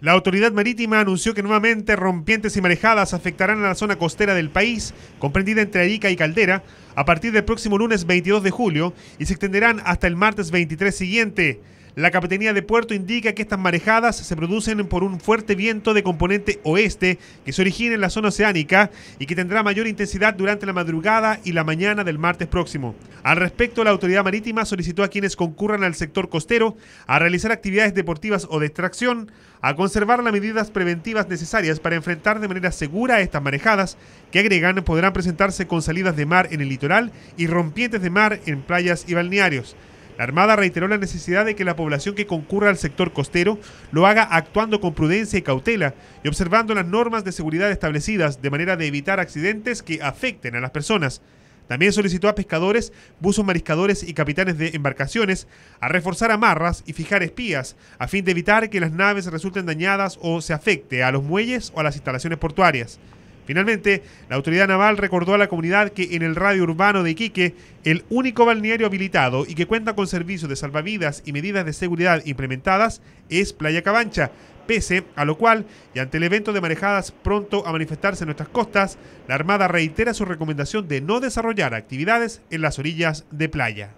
La autoridad marítima anunció que nuevamente rompientes y marejadas afectarán a la zona costera del país, comprendida entre Arica y Caldera, a partir del próximo lunes 22 de julio y se extenderán hasta el martes 23 siguiente. La Capitanía de Puerto indica que estas marejadas se producen por un fuerte viento de componente oeste que se origina en la zona oceánica y que tendrá mayor intensidad durante la madrugada y la mañana del martes próximo. Al respecto, la autoridad marítima solicitó a quienes concurran al sector costero a realizar actividades deportivas o de extracción, a conservar las medidas preventivas necesarias para enfrentar de manera segura estas marejadas, que agregan podrán presentarse con salidas de mar en el litoral y rompientes de mar en playas y balnearios. La Armada reiteró la necesidad de que la población que concurra al sector costero lo haga actuando con prudencia y cautela y observando las normas de seguridad establecidas de manera de evitar accidentes que afecten a las personas. También solicitó a pescadores, buzos mariscadores y capitanes de embarcaciones a reforzar amarras y fijar espías, a fin de evitar que las naves resulten dañadas o se afecte a los muelles o a las instalaciones portuarias. Finalmente, la autoridad naval recordó a la comunidad que en el radio urbano de Iquique, el único balneario habilitado y que cuenta con servicios de salvavidas y medidas de seguridad implementadas es Playa Cabancha, pese a lo cual, y ante el evento de marejadas pronto a manifestarse en nuestras costas, la Armada reitera su recomendación de no desarrollar actividades en las orillas de playa.